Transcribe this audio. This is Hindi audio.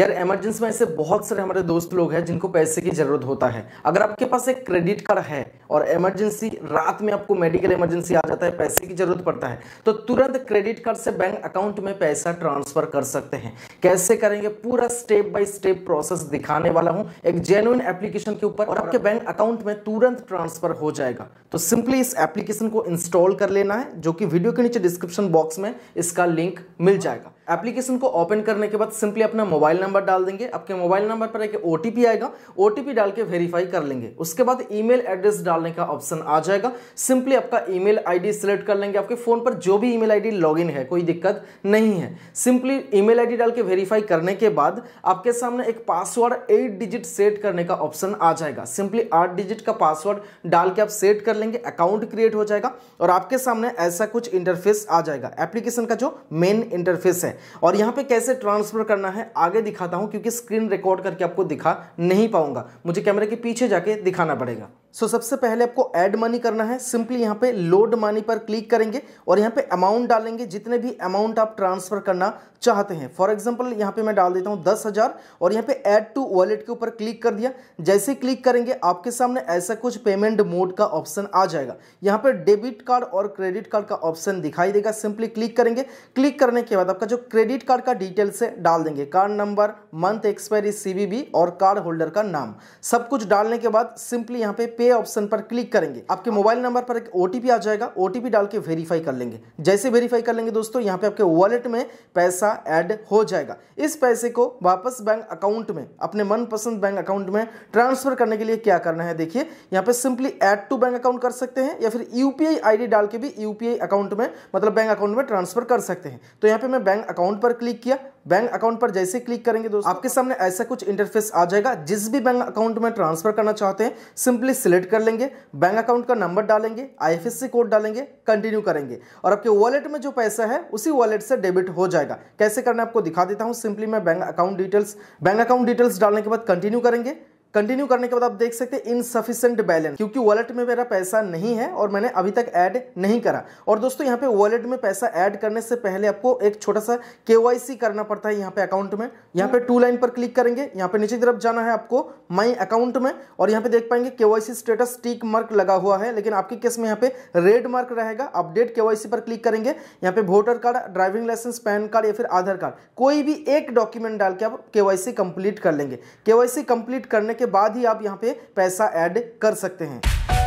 यार इमरजेंसी में ऐसे बहुत सारे हमारे दोस्त लोग हैं जिनको पैसे की ज़रूरत होता है अगर आपके पास एक क्रेडिट कार्ड है और इमरजेंसी रात में आपको मेडिकल इमरजेंसी आ जाता है पैसे की ज़रूरत पड़ता है तो तुरंत क्रेडिट कार्ड से बैंक अकाउंट में पैसा ट्रांसफ़र कर सकते हैं कैसे करेंगे पूरा स्टेप बाय स्टेप प्रोसेस दिखाने वाला हूँ एक जेन्यून एप्लीकेशन के ऊपर और आपके बैंक अकाउंट में तुरंत ट्रांसफ़र हो जाएगा तो सिंपली इस एप्लीकेशन को इंस्टॉल कर लेना है जो कि वीडियो के नीचे डिस्क्रिप्शन बॉक्स में इसका लिंक मिल जाएगा एप्लीकेशन को ओपन करने के बाद सिंपली अपना मोबाइल नंबर डाल देंगे आपके मोबाइल नंबर पर एक ओ आएगा ओ डाल के वेरीफाई कर लेंगे उसके बाद ईमेल एड्रेस डालने का ऑप्शन आ जाएगा सिंपली आपका ईमेल आईडी सिलेक्ट कर लेंगे आपके फोन पर जो भी ईमेल आईडी लॉगिन है कोई दिक्कत नहीं है सिंपली ईमेल आईडी डाल के वेरीफाई करने के बाद आपके सामने एक पासवर्ड एट डिजिट सेट करने का ऑप्शन आ जाएगा सिंपली आठ डिजिट का पासवर्ड डाल के आप सेट कर लेंगे अकाउंट क्रिएट हो जाएगा और आपके सामने ऐसा कुछ इंटरफेस आ जाएगा एप्लीकेशन का जो मेन इंटरफेस है और यहाँ पे कैसे ट्रांसफ़र करना है आगे दिखाता हूँ क्योंकि स्क्रीन रिकॉर्ड करके आपको दिखा नहीं पाऊंगा मुझे कैमरे के पीछे जाके दिखाना पड़ेगा सो so, सबसे पहले आपको ऐड मनी करना है सिंपली यहाँ पे लोड मनी पर क्लिक करेंगे और यहाँ पे अमाउंट डालेंगे जितने भी अमाउंट आप ट्रांसफ़र करना चाहते हैं फॉर एग्जांपल यहाँ पे मैं डाल देता हूँ दस हज़ार और यहाँ पे ऐड टू वॉलेट के ऊपर क्लिक कर दिया जैसे क्लिक करेंगे आपके सामने ऐसा कुछ पेमेंट मोड का ऑप्शन आ जाएगा यहाँ पर डेबिट कार्ड और क्रेडिट कार्ड का ऑप्शन दिखाई देगा सिंपली क्लिक करेंगे क्लिक करने के बाद आपका जो क्रेडिट कार्ड का डिटेल्स है डाल देंगे card number month expiry C और कार्ड होल्डर का नाम सब कुछ डालने के बाद सिंपली यहाँ पे पे ऑप्शन पर क्लिक करेंगे आपके मोबाइल नंबर पर एक ओटीपी आ जाएगा ओटीपी डाल के वेरीफाई कर लेंगे जैसे वेरीफाई कर लेंगे दोस्तों यहाँ पे आपके वॉलेट में पैसा ऐड हो जाएगा इस पैसे को वापस बैंक अकाउंट में अपने मनपसंद बैंक अकाउंट में ट्रांसफर करने के लिए क्या करना है देखिए यहाँ पे simply add to bank account कर सकते हैं या फिर यूपीआई आईडी डाल के भी यूपीआई अकाउंट में मतलब बैंक अकाउंट में ट्रांसफर कर सकते हैं तो यहाँ पे मैं बैंक अकाउंट पर क्लिक किया बैंक अकाउंट पर जैसे क्लिक करेंगे दोस्तों आपके सामने ऐसा कुछ इंटरफेस आ जाएगा जिस भी बैंक अकाउंट में ट्रांसफर करना चाहते हैं सिंपली सिलेक्ट कर लेंगे बैंक अकाउंट का नंबर डालेंगे आईएफएससी कोड डालेंगे कंटिन्यू करेंगे और आपके वॉलेट में जो पैसा है उसी वॉलेट से डेबिट हो जाएगा कैसे करना आपको दिखा देता हूँ सिंपली मैं bank account details bank account details डालने के बाद कंटिन्यू करेंगे कंटिन्यू करने के बाद आप देख सकते हैं इनसफिशेंट बैलेंस क्योंकि वॉलेट में मेरा पैसा नहीं है और मैंने अभी तक ऐड नहीं करा और दोस्तों यहाँ पे वॉलेट में पैसा ऐड करने से पहले आपको एक छोटा सा केवाईसी करना पड़ता है यहाँ पे अकाउंट में यहाँ पे टू लाइन पर क्लिक करेंगे यहाँ पे नीचे की तरफ जाना है आपको माई अकाउंट में और यहाँ पे देख पाएंगे केवाईसी स्टेटस टीक मार्क लगा हुआ है लेकिन आपके केस में यहाँ पे रेड मार्क रहेगा अपडेट केवाईसी पर क्लिक करेंगे यहाँ पे voter card driving licence PAN card या फिर आधार कार्ड कोई भी एक डॉक्यूमेंट डाल के आप के कंप्लीट कर लेंगे केवाईसी कंप्लीट करने के बाद ही आप यहाँ पे पैसा ऐड कर सकते हैं